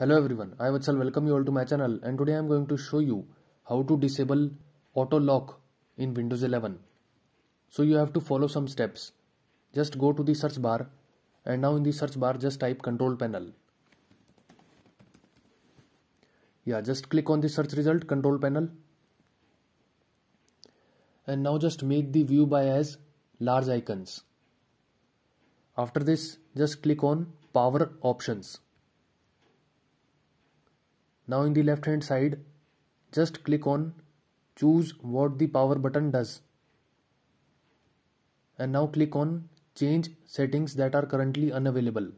Hello everyone, I Vatsal welcome you all to my channel and today I am going to show you how to disable auto lock in Windows 11. So you have to follow some steps. Just go to the search bar and now in the search bar just type control panel. Yeah, just click on the search result control panel and now just make the view by as large icons. After this just click on power options now in the left hand side, just click on choose what the power button does. And now click on change settings that are currently unavailable.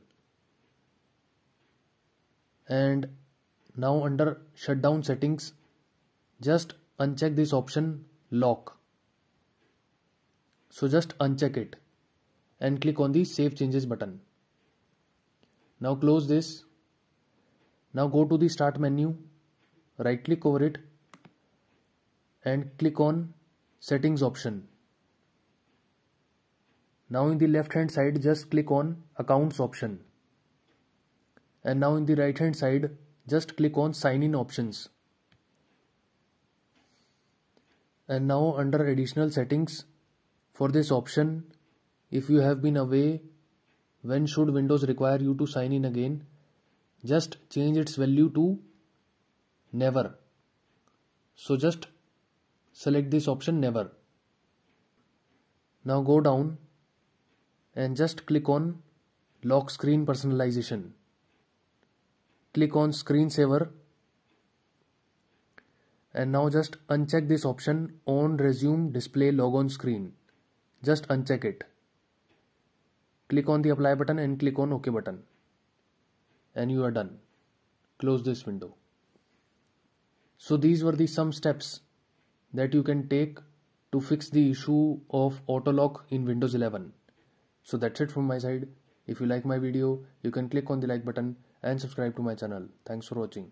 And now under shutdown settings, just uncheck this option lock. So just uncheck it and click on the save changes button. Now close this now go to the start menu, right click over it and click on settings option. Now in the left hand side just click on accounts option and now in the right hand side just click on sign in options and now under additional settings for this option if you have been away when should windows require you to sign in again just change its value to never so just select this option never now go down and just click on lock screen personalization click on screensaver and now just uncheck this option on resume display logon screen just uncheck it click on the apply button and click on ok button and you are done. Close this window. So these were the some steps that you can take to fix the issue of lock in Windows 11. So that's it from my side. If you like my video, you can click on the like button and subscribe to my channel. Thanks for watching.